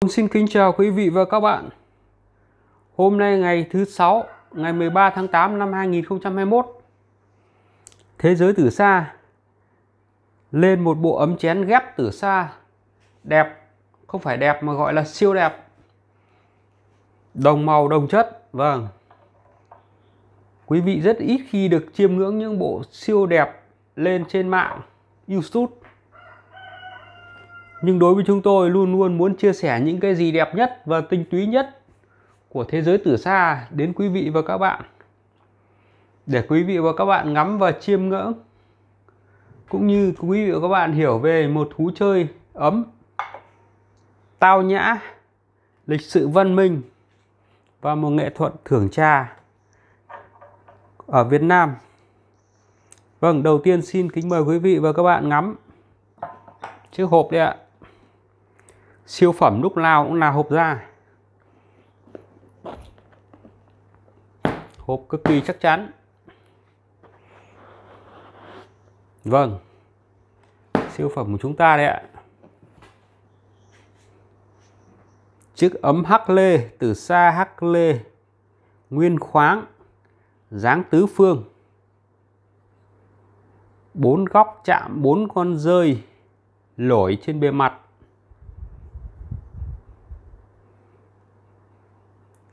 Vâng, xin kính chào quý vị và các bạn. Hôm nay ngày thứ 6, ngày 13 tháng 8 năm 2021. Thế giới từ xa lên một bộ ấm chén ghép từ xa đẹp, không phải đẹp mà gọi là siêu đẹp. Đồng màu đồng chất, vâng. Quý vị rất ít khi được chiêm ngưỡng những bộ siêu đẹp lên trên mạng YouTube nhưng đối với chúng tôi luôn luôn muốn chia sẻ những cái gì đẹp nhất và tinh túy nhất của thế giới từ xa đến quý vị và các bạn để quý vị và các bạn ngắm và chiêm ngưỡng cũng như quý vị và các bạn hiểu về một thú chơi ấm tao nhã lịch sự văn minh và một nghệ thuật thưởng trà ở Việt Nam vâng đầu tiên xin kính mời quý vị và các bạn ngắm chiếc hộp đây ạ siêu phẩm lúc nào cũng là hộp da hộp cực kỳ chắc chắn vâng siêu phẩm của chúng ta đấy ạ chiếc ấm hắc lê từ xa hắc lê nguyên khoáng dáng tứ phương bốn góc chạm bốn con rơi lổi trên bề mặt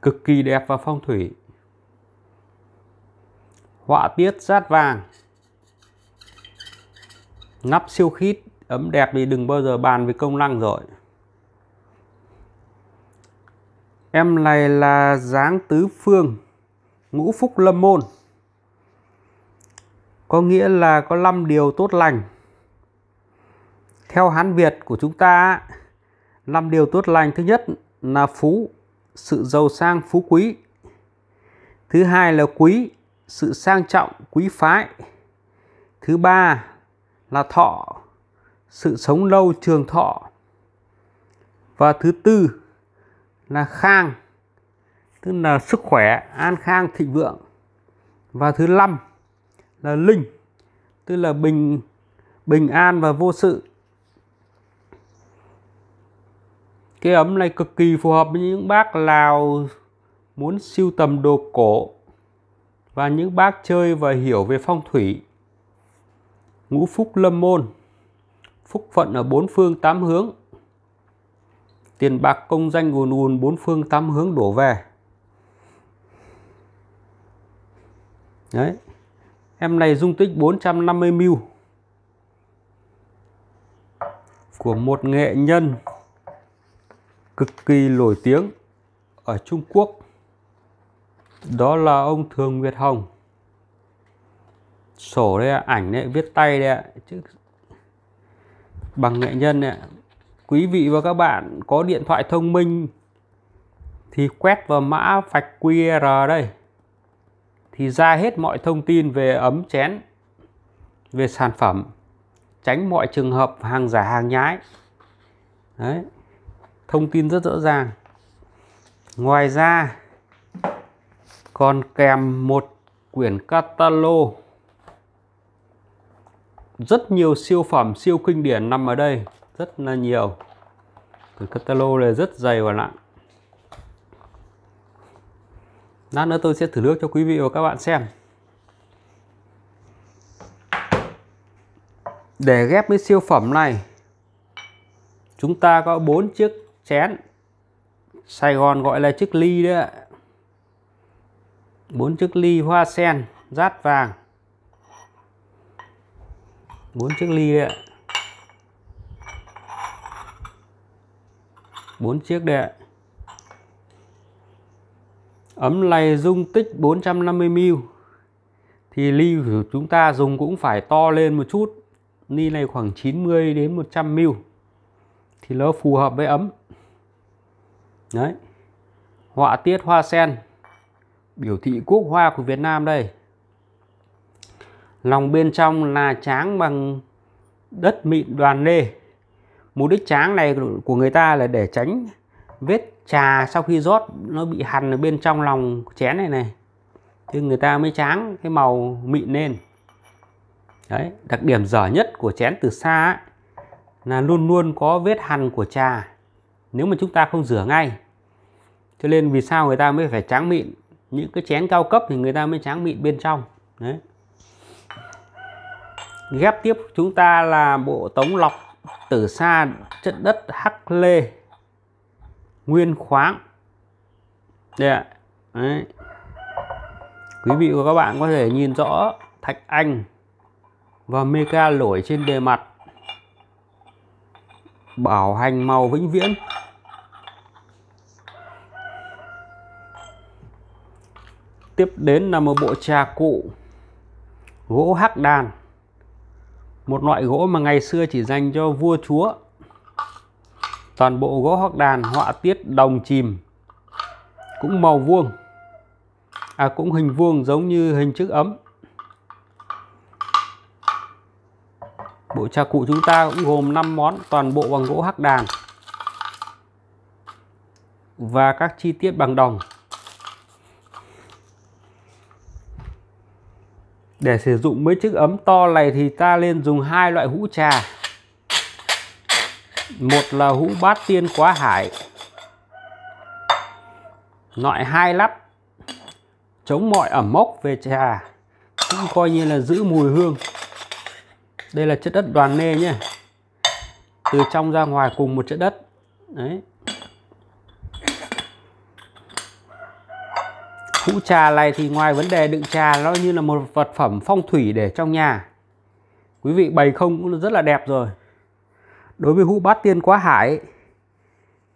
cực kỳ đẹp và phong thủy họa tiết rát vàng nắp siêu khít ấm đẹp thì đừng bao giờ bàn về công năng rồi em này là dáng tứ phương ngũ phúc lâm môn có nghĩa là có 5 điều tốt lành theo Hán Việt của chúng ta 5 điều tốt lành thứ nhất là phú sự giàu sang phú quý thứ hai là quý sự sang trọng quý phái thứ ba là thọ sự sống lâu trường thọ và thứ tư là khang tức là sức khỏe an khang thịnh vượng và thứ năm là linh tức là bình bình an và vô sự cái ấm này cực kỳ phù hợp với những bác Lào muốn siêu tầm đồ cổ và những bác chơi và hiểu về phong thủy. Ngũ Phúc Lâm Môn Phúc phận ở bốn phương tám hướng Tiền bạc công danh nguồn nguồn bốn phương tám hướng đổ về Đấy Em này dung tích 450 mil Của một nghệ nhân cực kỳ nổi tiếng ở Trung Quốc đó là ông Thường Việt Hồng sổ đây ạ, ảnh đấy viết tay đấy chứ bằng nghệ nhân đấy quý vị và các bạn có điện thoại thông minh thì quét vào mã vạch QR đây thì ra hết mọi thông tin về ấm chén về sản phẩm tránh mọi trường hợp hàng giả hàng nhái đấy thông tin rất rõ ràng ngoài ra còn kèm một quyển catalog rất nhiều siêu phẩm siêu kinh điển nằm ở đây rất là nhiều quyển catalog này rất dày và nặng lát nữa tôi sẽ thử nước cho quý vị và các bạn xem để ghép với siêu phẩm này chúng ta có bốn chiếc chén Sài Gòn gọi là chiếc ly đấy bốn chiếc ly hoa sen rát vàng bốn chiếc ly đấy bốn chiếc đấy ấm này dung tích 450ml thì ly của chúng ta dùng cũng phải to lên một chút ly này khoảng 90 đến 100ml thì nó phù hợp với ấm đấy họa tiết hoa sen biểu thị quốc hoa của Việt Nam đây lòng bên trong là tráng bằng đất mịn đoàn lê mục đích tráng này của người ta là để tránh vết trà sau khi rót nó bị hằn ở bên trong lòng chén này này thì người ta mới tráng cái màu mịn lên đấy đặc điểm dở nhất của chén từ xa ấy, là luôn luôn có vết hằn của trà nếu mà chúng ta không rửa ngay cho nên vì sao người ta mới phải tráng mịn những cái chén cao cấp thì người ta mới tráng mịn bên trong đấy ghép tiếp chúng ta là bộ tống lọc từ xa chất đất hắc lê nguyên khoáng đây ạ đấy. quý vị và các bạn có thể nhìn rõ thạch anh và meca nổi trên bề mặt bảo hành màu vĩnh viễn tiếp đến là một bộ trà cụ gỗ hắc đàn một loại gỗ mà ngày xưa chỉ dành cho vua chúa toàn bộ gỗ hắc đàn họa tiết đồng chìm cũng màu vuông à cũng hình vuông giống như hình chữ ấm bộ trà cụ chúng ta cũng gồm 5 món toàn bộ bằng gỗ hắc đàn và các chi tiết bằng đồng Để sử dụng mấy chiếc ấm to này thì ta nên dùng hai loại hũ trà. Một là hũ bát tiên quá hải. Loại hai lắp. Chống mọi ẩm mốc về trà. Cũng coi như là giữ mùi hương. Đây là chất đất đoàn nê nhé. Từ trong ra ngoài cùng một chất đất. Đấy. Hũ trà này thì ngoài vấn đề đựng trà nó như là một vật phẩm phong thủy để trong nhà. Quý vị bày không cũng rất là đẹp rồi. Đối với hũ bát tiên quá hải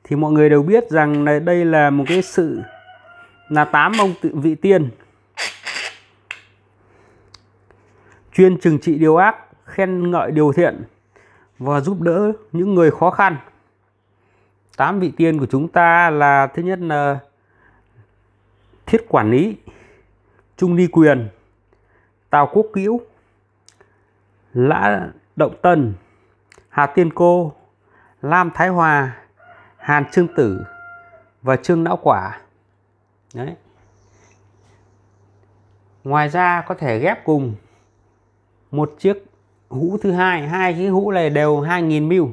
thì mọi người đều biết rằng là đây là một cái sự là tám ông tự vị tiên chuyên trừng trị điều ác, khen ngợi điều thiện và giúp đỡ những người khó khăn. Tám vị tiên của chúng ta là thứ nhất là Thiết Quản Lý, Trung Ni Quyền, Tào Quốc Cữu, Lã Động Tân, Hà Tiên Cô, Lam Thái Hòa, Hàn Trương Tử và Trương Não Quả. Đấy. Ngoài ra có thể ghép cùng một chiếc hũ thứ hai, hai cái hũ này đều 2000 mil.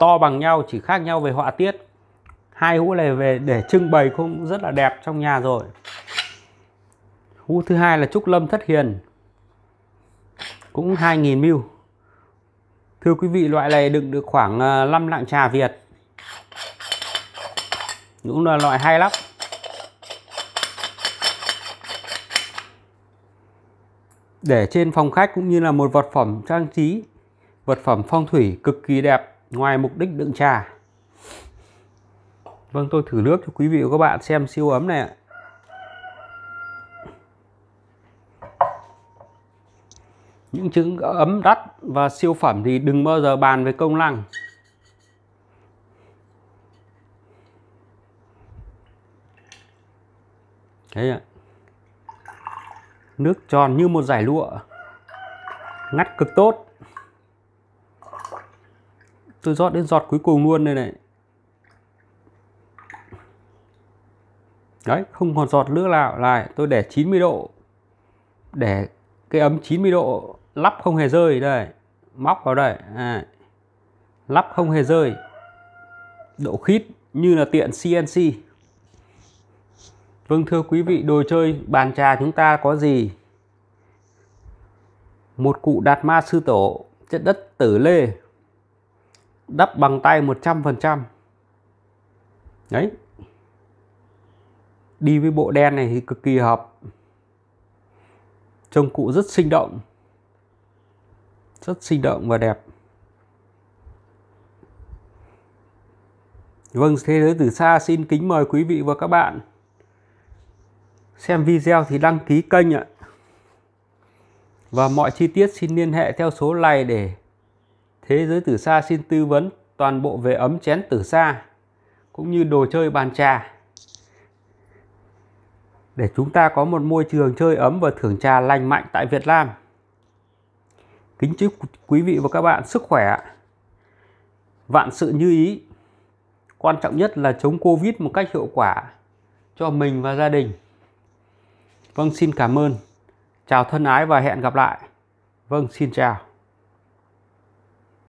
To bằng nhau chỉ khác nhau về họa tiết hai hũ này về để trưng bày cũng rất là đẹp trong nhà rồi hũ thứ hai là trúc lâm thất hiền cũng 2.000 mil thưa quý vị loại này đựng được khoảng 5 à, lạng trà Việt cũng là loại hay lắm để trên phòng khách cũng như là một vật phẩm trang trí vật phẩm phong thủy cực kỳ đẹp ngoài mục đích đựng trà Vâng tôi thử nước cho quý vị và các bạn xem siêu ấm này ạ Những trứng ấm đắt và siêu phẩm thì đừng bao giờ bàn về công năng Đấy ạ Nước tròn như một giải lụa Ngắt cực tốt Tôi rót đến giọt cuối cùng luôn đây này đấy không còn giọt nước nào lại tôi để 90 độ để cái ấm 90 độ lắp không hề rơi đây móc vào đây à. lắp không hề rơi độ khít như là tiện CNC Vâng thưa quý vị đồ chơi bàn trà chúng ta có gì một cụ đạt ma sư tổ chất đất tử lê đắp bằng tay 100% đấy đi với bộ đen này thì cực kỳ hợp trông cụ rất sinh động rất sinh động và đẹp vâng thế giới từ xa xin kính mời quý vị và các bạn xem video thì đăng ký kênh ạ và mọi chi tiết xin liên hệ theo số này để thế giới từ xa xin tư vấn toàn bộ về ấm chén từ xa cũng như đồ chơi bàn trà để chúng ta có một môi trường chơi ấm và thưởng trà lành mạnh tại Việt Nam. Kính chúc quý vị và các bạn sức khỏe, vạn sự như ý. Quan trọng nhất là chống Covid một cách hiệu quả cho mình và gia đình. Vâng, xin cảm ơn. Chào thân ái và hẹn gặp lại. Vâng, xin chào.